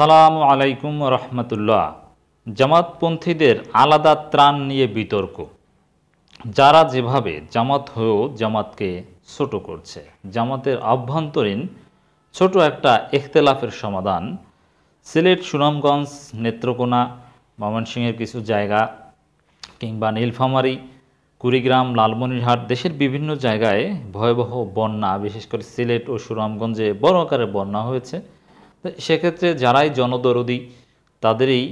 সালাম আলাইকুম রহমতুল্লাহ জামাতপন্থীদের আলাদা ত্রাণ নিয়ে বিতর্ক যারা যেভাবে জামাত হয়েও জামাতকে ছোট করছে জামাতের আভ্যন্তরীণ ছোট একটা এখতেলাফের সমাধান সিলেট সুনামগঞ্জ নেত্রকোনা ময়মনসিংহের কিছু জায়গা কিংবা নীলফামারি কুড়িগ্রাম লালমনিরহাট দেশের বিভিন্ন জায়গায় ভয়াবহ বন্যা বিশেষ করে সিলেট ও সুনামগঞ্জে বড় আকারে বন্যা হয়েছে সেক্ষেত্রে যারাই জনদরদি তাদেরই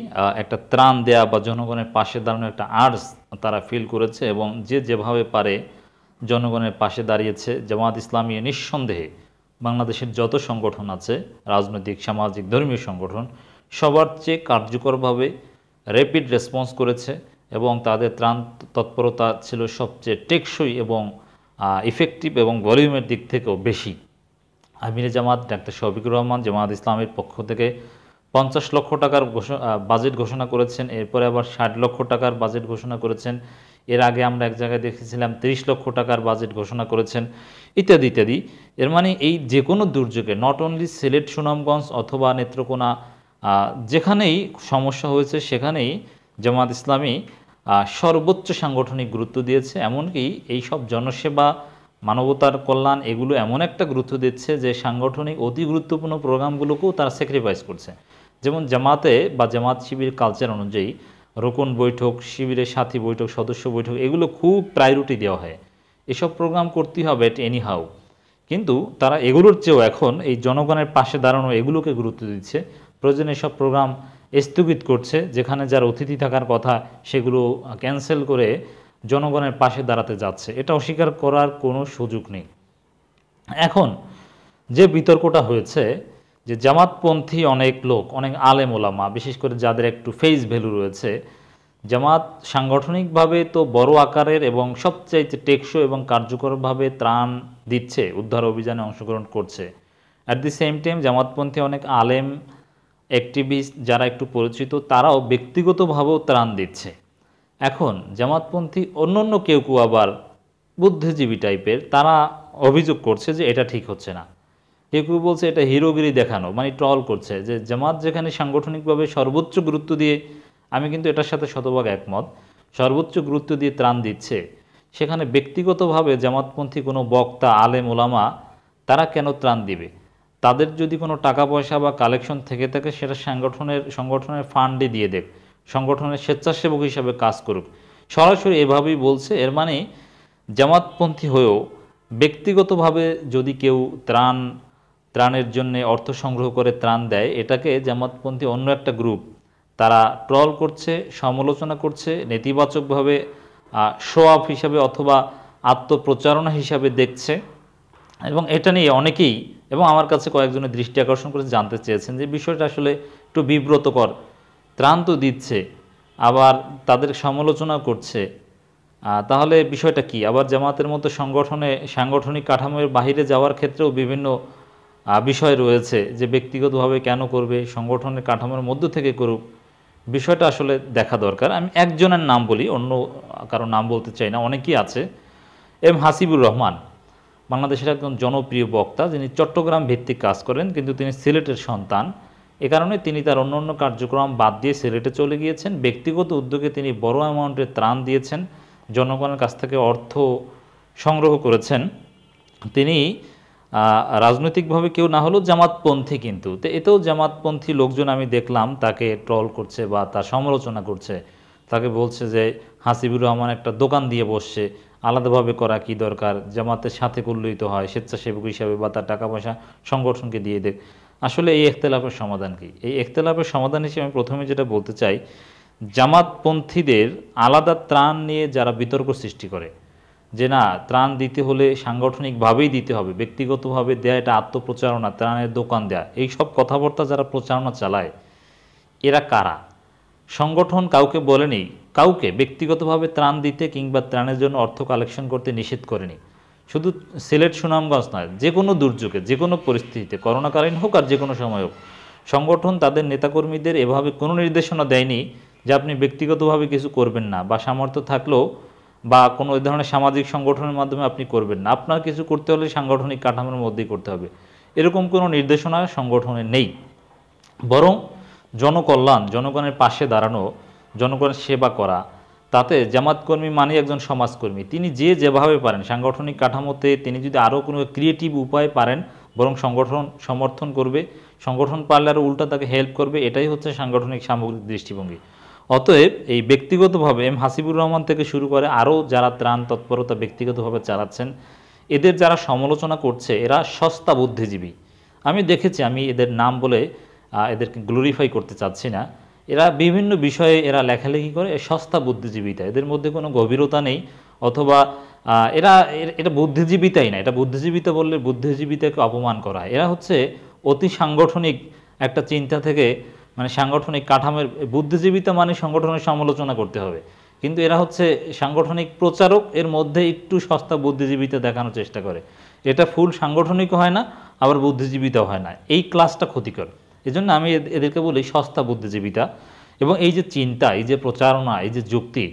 একটা ত্রাণ দেয়া বা জনগণের পাশে দাঁড়ানো একটা আর্টস তারা ফিল করেছে এবং যে যেভাবে পারে জনগণের পাশে দাঁড়িয়েছে জামাত ইসলামী নিঃসন্দেহে বাংলাদেশের যত সংগঠন আছে রাজনৈতিক সামাজিক ধর্মীয় সংগঠন সবার চেয়ে কার্যকরভাবে র্যাপিড রেসপন্স করেছে এবং তাদের ত্রাণ তৎপরতা ছিল সবচেয়ে টেকসই এবং ইফেক্টিভ এবং ভলিউমের দিক থেকেও বেশি আমিরে জামাত ডাক্তার শফিকুর রহমান জামাত ইসলামের পক্ষ থেকে পঞ্চাশ লক্ষ টাকার বাজেট ঘোষণা করেছেন এরপরে আবার ষাট লক্ষ টাকার বাজেট ঘোষণা করেছেন এর আগে আমরা এক জায়গায় দেখেছিলাম ৩০ লক্ষ টাকার বাজেট ঘোষণা করেছেন ইত্যাদি ইত্যাদি এর মানে এই যে কোনো দুর্যোগে নট অনলি সিলেট সুনামগঞ্জ অথবা নেত্রকোনা যেখানেই সমস্যা হয়েছে সেখানেই জামাত ইসলামী সর্বোচ্চ সাংগঠনিক গুরুত্ব দিয়েছে এমনকি এই সব জনসেবা মানবতার কল্যাণ এগুলো এমন একটা গুরুত্ব দিচ্ছে যে সাংগঠনিক অতি গুরুত্বপূর্ণ প্রোগ্রামগুলোকেও তারা স্যাক্রিফাইস করছে যেমন জামাতে বা জামাত শিবির কালচার অনুযায়ী রোকন বৈঠক শিবিরের সাথী বৈঠক সদস্য বৈঠক এগুলো খুব প্রায়োরিটি দেওয়া হয় এসব প্রোগ্রাম করতেই হবে এনি হাউ কিন্তু তারা এগুলোর চেয়েও এখন এই জনগণের পাশে দাঁড়ানো এগুলোকে গুরুত্ব দিচ্ছে প্রয়োজনে সব প্রোগ্রাম স্থগিত করছে যেখানে যার অতিথি থাকার কথা সেগুলো ক্যান্সেল করে জনগণের পাশে দাঁড়াতে যাচ্ছে এটা অস্বীকার করার কোনো সুযোগ নেই এখন যে বিতর্কটা হয়েছে যে জামাতপন্থী অনেক লোক অনেক আলেম ওলামা বিশেষ করে যাদের একটু ফেস ভ্যালু রয়েছে জামাত সাংগঠনিকভাবে তো বড় আকারের এবং সবচাইতে টেকসো এবং কার্যকরভাবে ত্রাণ দিচ্ছে উদ্ধার অভিযানে অংশগ্রহণ করছে অ্যাট দি সেম টাইম জামাতপন্থী অনেক আলেম অ্যাক্টিভিস্ট যারা একটু পরিচিত তারাও ব্যক্তিগতভাবেও ত্রাণ দিচ্ছে এখন জামাতপন্থী অন্য অন্য কেউ কেউ আবার বুদ্ধিজীবী টাইপের তারা অভিযোগ করছে যে এটা ঠিক হচ্ছে না কেউ কেউ বলছে এটা হিরোগিরি দেখানো মানে ট্রল করছে যে জামাত যেখানে সাংগঠনিকভাবে সর্বোচ্চ গুরুত্ব দিয়ে আমি কিন্তু এটার সাথে শতভাগ একমত সর্বোচ্চ গুরুত্ব দিয়ে ত্রাণ দিচ্ছে সেখানে ব্যক্তিগতভাবে জামাতপন্থী কোনো বক্তা আলেম ওলামা তারা কেন ত্রাণ দিবে তাদের যদি কোনো টাকা পয়সা বা কালেকশন থেকে থাকে সেটা সাংগঠনের সংগঠনের ফান্ডে দিয়ে দেখ সংগঠনের স্বেচ্ছাসেবক হিসাবে কাজ করুক সরাসরি এভাবেই বলছে এর মানে জামাতপন্থী হয়েও ব্যক্তিগতভাবে যদি কেউ ত্রাণ ত্রাণের জন্য অর্থ সংগ্রহ করে ত্রাণ দেয় এটাকে জামাতপন্থী অন্য একটা গ্রুপ তারা ট্রল করছে সমালোচনা করছে নেতিবাচকভাবে শো অফ হিসাবে অথবা আত্মপ্রচারণা হিসাবে দেখছে এবং এটা নিয়ে অনেকেই এবং আমার কাছে কয়েকজনের দৃষ্টি আকর্ষণ করে জানতে চেয়েছেন যে বিষয়টা আসলে একটু বিব্রতকর ত্রাণ তো দিচ্ছে আবার তাদের সমালোচনা করছে তাহলে বিষয়টা কি আবার জামাতের মতো সংগঠনে সাংগঠনিক কাঠামোর বাহিরে যাওয়ার ক্ষেত্রেও বিভিন্ন বিষয় রয়েছে যে ব্যক্তিগতভাবে কেন করবে সংগঠনের কাঠামোর মধ্য থেকে করুক বিষয়টা আসলে দেখা দরকার আমি একজনের নাম বলি অন্য কারো নাম বলতে চাই না অনেকেই আছে এম হাসিবুর রহমান বাংলাদেশের একজন জনপ্রিয় বক্তা যিনি চট্টগ্রাম ভিত্তিক কাজ করেন কিন্তু তিনি সিলেটের সন্তান এ কারণে তিনি তার অন্য অন্য কার্যক্রম বাদ দিয়ে সিলেটে চলে গিয়েছেন ব্যক্তিগত উদ্যোগে তিনি বড় অ্যামাউন্টের ত্রাণ দিয়েছেন জনগণের কাছ থেকে অর্থ সংগ্রহ করেছেন তিনি রাজনৈতিকভাবে কেউ না হলেও জামাতপন্থী কিন্তু তো এতেও জামাতপন্থী লোকজন আমি দেখলাম তাকে ট্রল করছে বা তার সমালোচনা করছে তাকে বলছে যে হাসিবুর রহমান একটা দোকান দিয়ে বসছে আলাদাভাবে করা কি দরকার জামাতের সাথে করলেই তো হয় স্বেচ্ছাসেবক হিসাবে বা তার টাকা পয়সা সংগঠনকে দিয়ে দেখ আসলে এই একতলাপের সমাধান কি এই একতলাপের সমাধান হিসেবে আমি প্রথমে যেটা বলতে চাই জামাতপন্থীদের আলাদা ত্রাণ নিয়ে যারা বিতর্ক সৃষ্টি করে যে না ত্রাণ দিতে হলে সাংগঠনিকভাবেই দিতে হবে ব্যক্তিগতভাবে দেয়া এটা আত্মপ্রচারণা ত্রাণের দোকান দেয়া এই সব কথাবার্তা যারা প্রচারণা চালায় এরা কারা সংগঠন কাউকে বলেনি কাউকে ব্যক্তিগতভাবে ত্রাণ দিতে কিংবা ত্রাণের জন্য অর্থ কালেকশন করতে নিষেধ করেনি শুধু সিলেট সুনামগঞ্জ নয় যে কোনো দুর্যোগে যে কোনো পরিস্থিতিতে করোনাকালীন হোক আর যে কোনো সময় হোক সংগঠন তাদের নেতাকর্মীদের এভাবে কোনো নির্দেশনা দেয়নি যে আপনি ব্যক্তিগতভাবে কিছু করবেন না বা সামর্থ্য থাকলেও বা কোনো ওই ধরনের সামাজিক সংগঠনের মাধ্যমে আপনি করবেন না আপনার কিছু করতে হলে সাংগঠনিক কাঠামোর মধ্যেই করতে হবে এরকম কোনো নির্দেশনা সংগঠনে নেই বরং জনকল্যাণ জনগণের পাশে দাঁড়ানো জনগণের সেবা করা তাতে জামাতকর্মী মানে একজন সমাজকর্মী তিনি যে যেভাবে পারেন সাংগঠনিক কাঠামোতে তিনি যদি আরও কোনো ক্রিয়েটিভ উপায় পারেন বরং সংগঠন সমর্থন করবে সংগঠন পারলে আরও উল্টা তাকে হেল্প করবে এটাই হচ্ছে সাংগঠনিক সামগ্রিক দৃষ্টিভঙ্গি অতএব এই ব্যক্তিগতভাবে এম হাসিবুর রহমান থেকে শুরু করে আরও যারা ত্রাণ তৎপরতা ব্যক্তিগতভাবে চালাচ্ছেন এদের যারা সমালোচনা করছে এরা সস্তা বুদ্ধিজীবী আমি দেখেছি আমি এদের নাম বলে এদেরকে গ্লোরিফাই করতে চাচ্ছি না এরা বিভিন্ন বিষয়ে এরা লেখালেখি করে সস্তা বুদ্ধিজীবিতা এদের মধ্যে কোনো গভীরতা নেই অথবা এরা এটা বুদ্ধিজীবিতাই না এটা বুদ্ধিজীবিতা বললে বুদ্ধিজীবিতাকে অপমান করা এরা হচ্ছে অতি সাংগঠনিক একটা চিন্তা থেকে মানে সাংগঠনিক কাঠামের বুদ্ধিজীবিতা মানে সংগঠনের সমালোচনা করতে হবে কিন্তু এরা হচ্ছে সাংগঠনিক প্রচারক এর মধ্যে একটু সস্তা বুদ্ধিজীবিতা দেখানোর চেষ্টা করে এটা ফুল সাংগঠনিক হয় না আবার বুদ্ধিজীবিতা হয় না এই ক্লাসটা ক্ষতিকর এজন্য আমি এদেরকে বলি সস্তা বুদ্ধিজীবীটা এবং এই যে চিন্তা এই যে প্রচারণা এই যে যুক্তি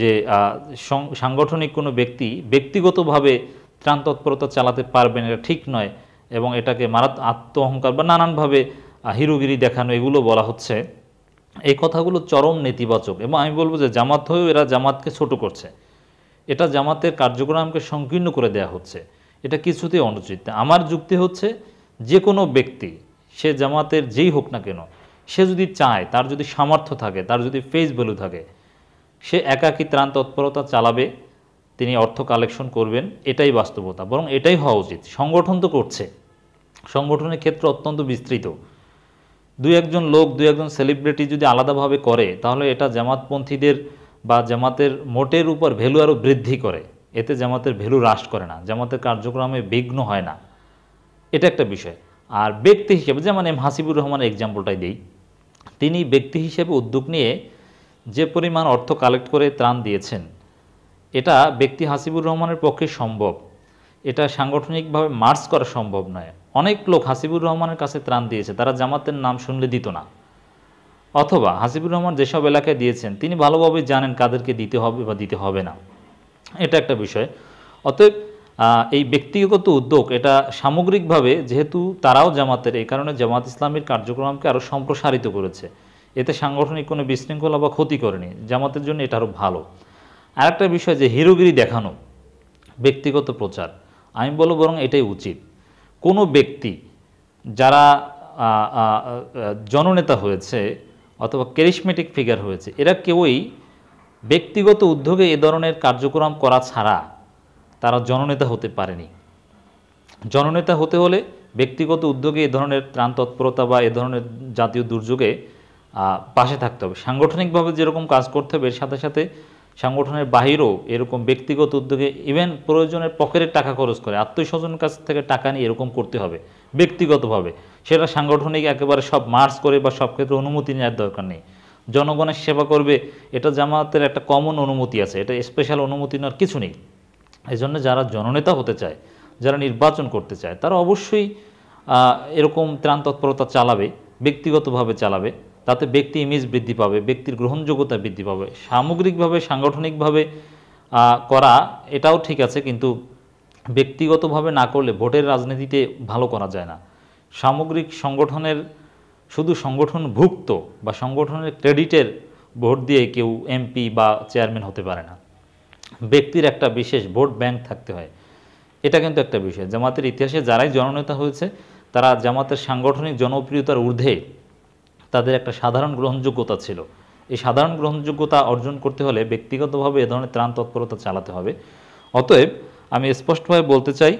যে সাংগঠনিক কোনো ব্যক্তি ব্যক্তিগতভাবে ত্রাণ তৎপরতা চালাতে পারবেন এটা ঠিক নয় এবং এটাকে মারাত আত্ম অহংকার বা নানানভাবে হিরোগিরি দেখানো এগুলো বলা হচ্ছে এই কথাগুলো চরম নেতিবাচক এবং আমি বলবো যে জামাত হয়েও এরা জামাতকে ছোট করছে এটা জামাতের কার্যক্রমকে সংকীর্ণ করে দেয়া হচ্ছে এটা কিছুতেই অনুচিত আমার যুক্তি হচ্ছে যে কোনো ব্যক্তি সে জামাতের যেই হোক না কেন সে যদি চায় তার যদি সামর্থ্য থাকে তার যদি ফেস ভ্যালু থাকে সে একাকী ত্রাণ তৎপরতা চালাবে তিনি অর্থ কালেকশন করবেন এটাই বাস্তবতা বরং এটাই হওয়া উচিত সংগঠন তো করছে সংগঠনের ক্ষেত্র অত্যন্ত বিস্তৃত দু একজন লোক দু একজন সেলিব্রিটি যদি আলাদাভাবে করে তাহলে এটা জামাতপন্থীদের বা জামাতের মোটের উপর ভ্যালু আরও বৃদ্ধি করে এতে জামাতের ভ্যালু হ্রাস করে না জামাতের কার্যক্রমে বিঘ্ন হয় না এটা একটা বিষয় আর ব্যক্তি হিসেবে যেমন এম হাসিবুর রহমানের এক্সাম্পলটাই দিই তিনি ব্যক্তি হিসেবে উদ্যোগ নিয়ে যে পরিমাণ অর্থ কালেক্ট করে ত্রাণ দিয়েছেন এটা ব্যক্তি হাসিবুর রহমানের পক্ষে সম্ভব এটা সাংগঠনিকভাবে মার্চ করা সম্ভব নয় অনেক লোক হাসিবুর রহমানের কাছে ত্রাণ দিয়েছে তারা জামাতের নাম শুনলে দিত না অথবা হাসিবুর রহমান যেসব এলাকায় দিয়েছেন তিনি ভালোভাবে জানেন কাদেরকে দিতে হবে বা দিতে হবে না এটা একটা বিষয় অতএব এই ব্যক্তিগত উদ্যোগ এটা সামগ্রিকভাবে যেহেতু তারাও জামাতের এই কারণে জামাত ইসলামের কার্যক্রমকে আরও সম্প্রসারিত করেছে এতে সাংগঠনিক কোনো বিশৃঙ্খলা বা ক্ষতি করেনি জামাতের জন্য এটা আরও ভালো আরেকটা বিষয় যে হিরোগিরি দেখানো ব্যক্তিগত প্রচার আমি বলব বরং এটাই উচিত কোনো ব্যক্তি যারা জননেতা হয়েছে অথবা ক্যারিসমেটিক ফিগার হয়েছে এরা কেউই ব্যক্তিগত উদ্যোগে এ ধরনের কার্যক্রম করা ছাড়া তারা জননেতা হতে পারেনি জননেতা হতে হলে ব্যক্তিগত উদ্যোগে এ ধরনের ত্রাণ তৎপরতা বা এ ধরনের জাতীয় দুর্যোগে পাশে থাকতে হবে সাংগঠনিকভাবে যেরকম কাজ করতে হবে এর সাথে সাথে সাংগঠনের বাহিরেও এরকম ব্যক্তিগত উদ্যোগে ইভেন প্রয়োজনের পকেটের টাকা খরচ করে আত্মীয়স্বজনের কাছ থেকে টাকা নিয়ে এরকম করতে হবে ব্যক্তিগতভাবে সেটা সাংগঠনিক একেবারে সব মার্চ করে বা সব ক্ষেত্রে অনুমতি নেওয়ার দরকার নেই জনগণের সেবা করবে এটা জামাতের একটা কমন অনুমতি আছে এটা স্পেশাল অনুমতি নেওয়ার কিছু নেই এই জন্য যারা জননেতা হতে চায় যারা নির্বাচন করতে চায় তারা অবশ্যই এরকম ত্রাণ তৎপরতা চালাবে ব্যক্তিগতভাবে চালাবে তাতে ব্যক্তি ইমেজ বৃদ্ধি পাবে ব্যক্তির গ্রহণযোগ্যতা বৃদ্ধি পাবে সামগ্রিকভাবে সাংগঠনিকভাবে করা এটাও ঠিক আছে কিন্তু ব্যক্তিগতভাবে না করলে ভোটের রাজনীতিতে ভালো করা যায় না সামগ্রিক সংগঠনের শুধু সংগঠনভুক্ত বা সংগঠনের ক্রেডিটের ভোট দিয়ে কেউ এমপি বা চেয়ারম্যান হতে পারে না ব্যক্তির একটা বিশেষ ভোট ব্যাংক থাকতে হয় এটা কিন্তু একটা বিষয় জামাতের ইতিহাসে যারাই জননেতা হয়েছে তারা জামাতের সাংগঠনিক জনপ্রিয়তার ঊর্ধ্বে তাদের একটা সাধারণ গ্রহণযোগ্যতা ছিল এই সাধারণ গ্রহণযোগ্যতা অর্জন করতে হলে ব্যক্তিগতভাবে এ ধরনের ত্রাণ তৎপরতা চালাতে হবে অতএব আমি স্পষ্টভাবে বলতে চাই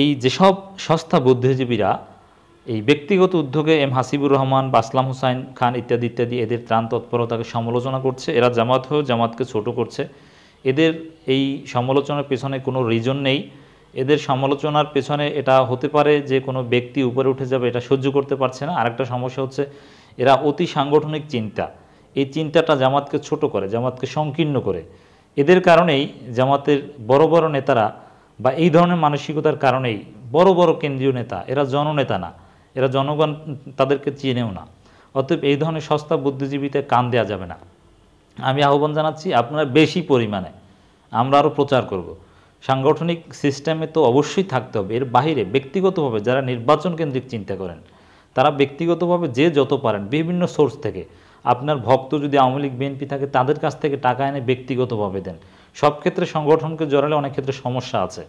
এই যেসব সস্তা বুদ্ধিজীবীরা এই ব্যক্তিগত উদ্যোগে এম হাসিবুর রহমান বাসলাম হুসাইন খান ইত্যাদি ইত্যাদি এদের ত্রাণ তৎপরতাকে সমালোচনা করছে এরা জামাত হয়েও জামাতকে ছোট করছে এদের এই সমালোচনার পেছনে কোনো রিজন নেই এদের সমালোচনার পেছনে এটা হতে পারে যে কোনো ব্যক্তি উপরে উঠে যাবে এটা সহ্য করতে পারছে না আরেকটা সমস্যা হচ্ছে এরা অতি সাংগঠনিক চিন্তা এই চিন্তাটা জামাতকে ছোট করে জামাতকে সংকীর্ণ করে এদের কারণেই জামাতের বড় বড় নেতারা বা এই ধরনের মানসিকতার কারণেই বড় বড় কেন্দ্রীয় নেতা এরা জননেতা না এরা জনগণ তাদেরকে চেনেও না অতএব এই ধরনের সস্তা বুদ্ধিজীবীতে কান দেওয়া যাবে না আমি আহ্বান জানাচ্ছি আপনারা বেশি পরিমাণে আমরা আরও প্রচার করব সাংগঠনিক সিস্টেমে তো অবশ্যই থাকতে হবে এর বাহিরে ব্যক্তিগতভাবে যারা নির্বাচন কেন্দ্রিক চিন্তা করেন তারা ব্যক্তিগতভাবে যে যত পারেন বিভিন্ন সোর্স থেকে আপনার ভক্ত যদি আওয়ামী লীগ বিএনপি থাকে তাদের কাছ থেকে টাকা এনে ব্যক্তিগতভাবে দেন সব ক্ষেত্রে সংগঠনকে জড়ালে অনেক ক্ষেত্রে সমস্যা আছে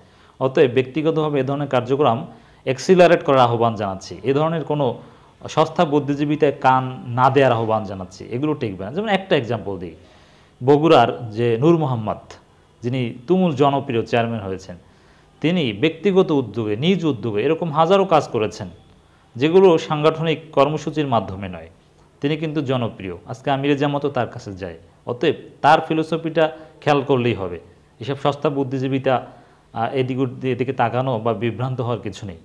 অতএব ব্যক্তিগতভাবে এ ধরনের কার্যক্রম অ্যাক্সিলারেট করার আহ্বান জানাচ্ছি এ ধরনের কোনো সস্তা বুদ্ধিজীবীতে কান না দেওয়ার আহ্বান জানাচ্ছি এগুলো টিকবে না যেমন একটা এক্সাম্পল দিই বগুড়ার যে নূর মোহাম্মদ যিনি তুমুল জনপ্রিয় চেয়ারম্যান হয়েছেন তিনি ব্যক্তিগত উদ্যোগে নিজ উদ্যোগে এরকম হাজারো কাজ করেছেন যেগুলো সাংগঠনিক কর্মসূচির মাধ্যমে নয় তিনি কিন্তু জনপ্রিয় আজকে আমিরে মতো তার কাছে যায় অতএব তার ফিলোসফিটা খেয়াল করলেই হবে এসব সস্তা বুদ্ধিজীবীতা এদিক এদিকে তাকানো বা বিভ্রান্ত হওয়ার কিছু নেই